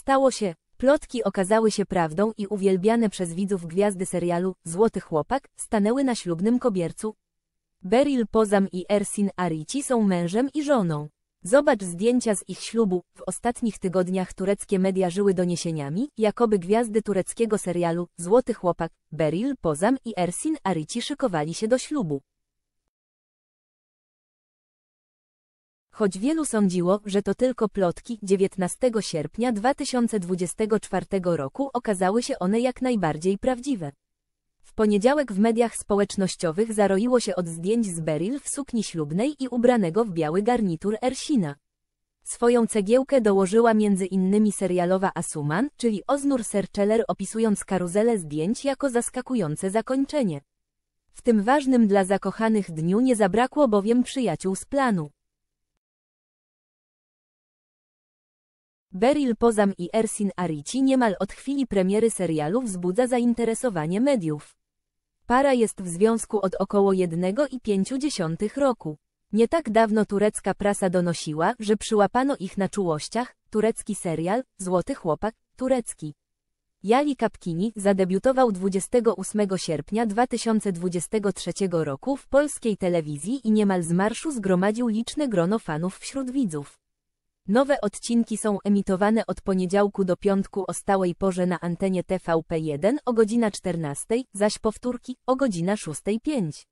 Stało się, plotki okazały się prawdą i uwielbiane przez widzów gwiazdy serialu Złoty Chłopak stanęły na ślubnym kobiercu. Beryl Pozam i Ersin Arici są mężem i żoną. Zobacz zdjęcia z ich ślubu. W ostatnich tygodniach tureckie media żyły doniesieniami, jakoby gwiazdy tureckiego serialu Złoty Chłopak, Beril Pozam i Ersin Arici szykowali się do ślubu. Choć wielu sądziło, że to tylko plotki, 19 sierpnia 2024 roku okazały się one jak najbardziej prawdziwe. W poniedziałek w mediach społecznościowych zaroiło się od zdjęć z Beryl w sukni ślubnej i ubranego w biały garnitur Ersina. Swoją cegiełkę dołożyła między innymi serialowa Asuman, czyli Oznur Serceller opisując karuzelę zdjęć jako zaskakujące zakończenie. W tym ważnym dla zakochanych dniu nie zabrakło bowiem przyjaciół z planu. Beryl Pozam i Ersin Arici niemal od chwili premiery serialu wzbudza zainteresowanie mediów. Para jest w związku od około 1,5 roku. Nie tak dawno turecka prasa donosiła, że przyłapano ich na czułościach, turecki serial, Złoty Chłopak, turecki. Jali Kapkini zadebiutował 28 sierpnia 2023 roku w polskiej telewizji i niemal z marszu zgromadził liczne grono fanów wśród widzów. Nowe odcinki są emitowane od poniedziałku do piątku o stałej porze na antenie TVP1 o godzina 14, zaś powtórki o godzina 6.05.